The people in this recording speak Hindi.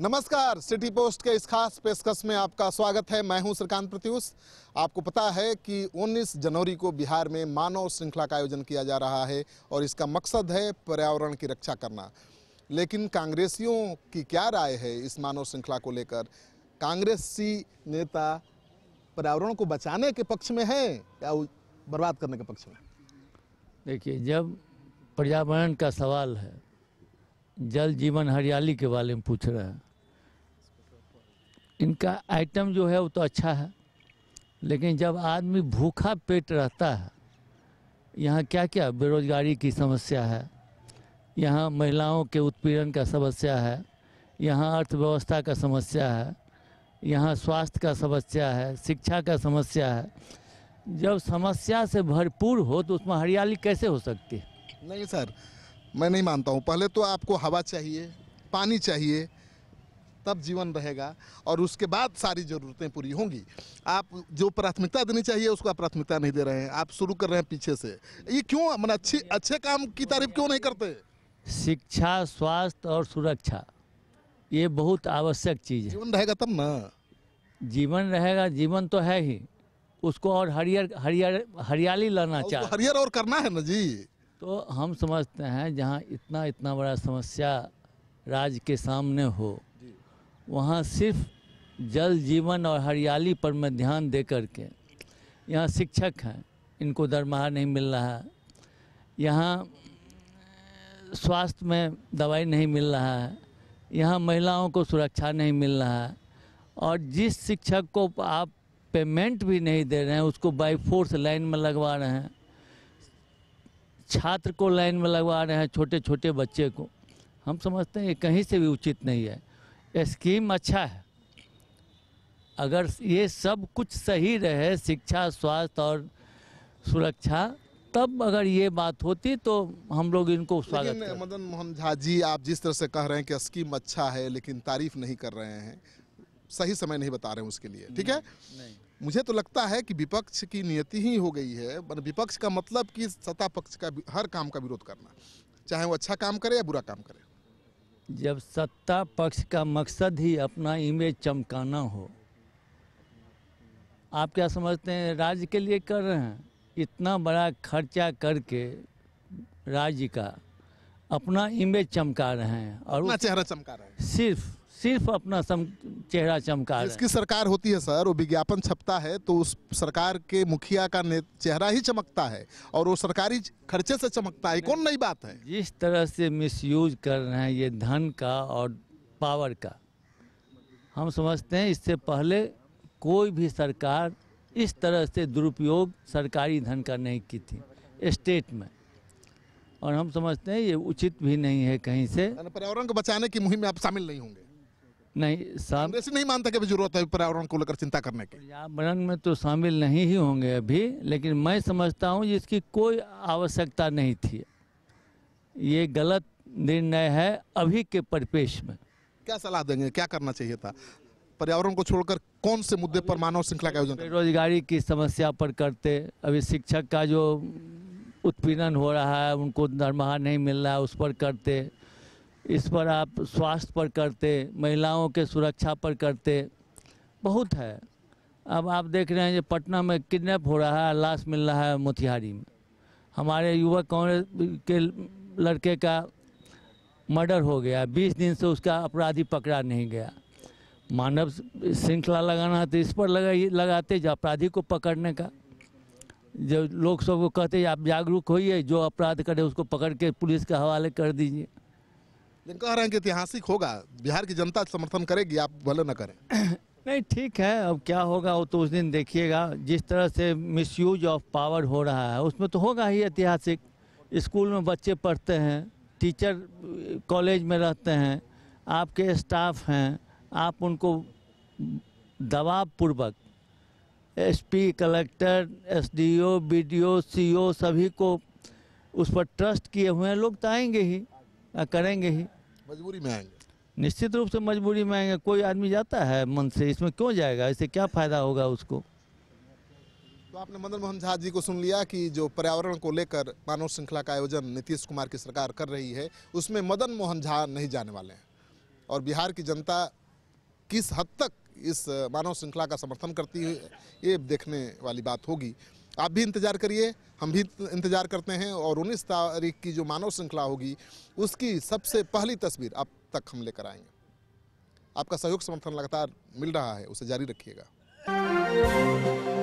नमस्कार सिटी पोस्ट के इस खास पेशकश में आपका स्वागत है मैं हूं श्रीकांत प्रत्यूष आपको पता है कि 19 जनवरी को बिहार में मानव श्रृंखला का आयोजन किया जा रहा है और इसका मकसद है पर्यावरण की रक्षा करना लेकिन कांग्रेसियों की क्या राय है इस मानव श्रृंखला को लेकर कांग्रेसी नेता पर्यावरण को बचाने के पक्ष में है या बर्बाद करने के पक्ष में देखिए जब पर्यावरण का सवाल है जल जीवन हरियाली के बारे में पूछ रहे हैं इनका आइटम जो है वो तो अच्छा है लेकिन जब आदमी भूखा पेट रहता है यहाँ क्या क्या बेरोजगारी की समस्या है यहाँ महिलाओं के उत्पीड़न का समस्या है यहाँ अर्थव्यवस्था का समस्या है यहाँ स्वास्थ्य का समस्या है शिक्षा का समस्या है जब समस्या से भरपूर हो तो उसमें हरियाली कैसे हो सकती है नहीं सर मैं नहीं मानता हूँ पहले तो आपको हवा चाहिए पानी चाहिए तब जीवन रहेगा और उसके बाद सारी ज़रूरतें पूरी होंगी आप जो प्राथमिकता देनी चाहिए उसको आप प्राथमिकता नहीं दे रहे हैं आप शुरू कर रहे हैं पीछे से ये क्यों मैंने अच्छी अच्छे काम की तारीफ क्यों नहीं करते शिक्षा स्वास्थ्य और सुरक्षा ये बहुत आवश्यक चीज़ है जीवन रहेगा तब ना जीवन रहेगा जीवन तो है ही उसको और हरियर हरियर हरियाली लाना चाहिए हरियर और करना है ना जी तो हम समझते हैं जहाँ इतना इतना बड़ा समस्या राज्य के सामने हो वहाँ सिर्फ जल जीवन और हरियाली पर मैं ध्यान दे कर के यहाँ शिक्षक हैं इनको दरमाहा नहीं मिल रहा है यहाँ स्वास्थ्य में दवाई नहीं मिल रहा है यहाँ महिलाओं को सुरक्षा नहीं मिल रहा है और जिस शिक्षक को आप पेमेंट भी नहीं दे रहे हैं उसको बाई फोर्स लाइन में लगवा रहे हैं छात्र को लाइन में लगवा रहे हैं छोटे छोटे बच्चे को हम समझते हैं ये कहीं से भी उचित नहीं है स्कीम अच्छा है अगर ये सब कुछ सही रहे शिक्षा स्वास्थ्य और सुरक्षा तब अगर ये बात होती तो हम लोग इनको स्वागत मदन मोहन झा जी आप जिस तरह से कह रहे हैं कि स्कीम अच्छा है लेकिन तारीफ नहीं कर रहे हैं सही समय नहीं बता रहे हैं उसके लिए ठीक है नहीं। मुझे तो लगता है कि विपक्ष की नियति ही हो गई है विपक्ष का मतलब कि सत्ता पक्ष का हर काम का विरोध करना चाहे वो अच्छा काम करे या बुरा काम करे जब सत्ता पक्ष का मकसद ही अपना इमेज चमकाना हो आप क्या समझते हैं राज्य के लिए कर रहे हैं इतना बड़ा खर्चा करके राज्य का अपना इमेज चमका रहे हैं और चेहरा चमका रहे हैं सिर्फ सिर्फ अपना सम, चेहरा चमका इसकी सरकार होती है सर वो विज्ञापन छपता है तो उस सरकार के मुखिया का चेहरा ही चमकता है और वो सरकारी खर्चे से चमकता है कौन नई बात है जिस तरह से मिसयूज कर रहे हैं ये धन का और पावर का हम समझते हैं इससे पहले कोई भी सरकार इस तरह से दुरुपयोग सरकारी धन का नहीं की थी स्टेट में और हम समझते हैं ये उचित भी नहीं है कहीं से पर्यावरण को बचाने की मुहिम में आप शामिल नहीं होंगे नहीं कांग्रेस नहीं मानता कि जरूरत है पर्यावरण को लेकर चिंता करने की पर्यावरण में तो शामिल नहीं ही होंगे अभी लेकिन मैं समझता हूँ इसकी कोई आवश्यकता नहीं थी ये गलत निर्णय है अभी के परिपेश में क्या सलाह देंगे क्या करना चाहिए था पर्यावरण को छोड़कर कौन से मुद्दे पर मानव श्रृंखला का आयोजन बेरोजगारी की समस्या पर करते अभी शिक्षक का जो उत्पीड़न हो रहा है उनको दरमाहा नहीं मिल रहा है उस पर करते इस पर आप स्वास्थ्य पर करते महिलाओं के सुरक्षा पर करते बहुत है अब आप देख रहे हैं जो पटना में किडनैप हो रहा है लाश मिल रहा है मोतिहारी में हमारे युवा कांग्रेस के लड़के का मर्डर हो गया बीस दिन से उसका अपराधी पकड़ा नहीं गया मानव श्रृंखला लगाना है तो इस पर लगा लगाते जो अपराधी को पकड़ने का जो लोग सबको कहते आप जागरूक होइए जो अपराध करे उसको पकड़ के पुलिस के हवाले कर दीजिए लेकिन कह रहे हैं कि ऐतिहासिक होगा बिहार की जनता समर्थन करेगी आप भले ना करें नहीं ठीक है अब क्या होगा वो तो उस दिन देखिएगा जिस तरह से मिस ऑफ पावर हो रहा है उसमें तो होगा ही ऐतिहासिक स्कूल में बच्चे पढ़ते हैं टीचर कॉलेज में रहते हैं आपके स्टाफ हैं आप उनको दबाव पूर्वक SP collector SDO BDO CO सभी को उस पर ट्रस्ट किए हुए हैं लोग तो आएंगे ही करेंगे ही मजबूरी में आएंगे निश्चित रूप से मजबूरी में आएंगे कोई आदमी जाता है मन से इसमें क्यों जाएगा इससे क्या फायदा होगा उसको तो आपने मदन मोहन झा जी को सुन लिया कि जो पर्यावरण को लेकर मानव श्रृंखला का आयोजन नीतीश कुमार की सरकार कर रही है उसमें मदन मोहन झा नहीं जाने वाले हैं और बिहार की जनता किस हद तक इस मानव श्रृंखला का समर्थन करती है ये देखने वाली बात होगी आप भी इंतज़ार करिए हम भी इंतज़ार करते हैं और उन्नीस तारीख की जो मानव श्रृंखला होगी उसकी सबसे पहली तस्वीर आप तक हम लेकर आएंगे आपका सहयोग समर्थन लगातार मिल रहा है उसे जारी रखिएगा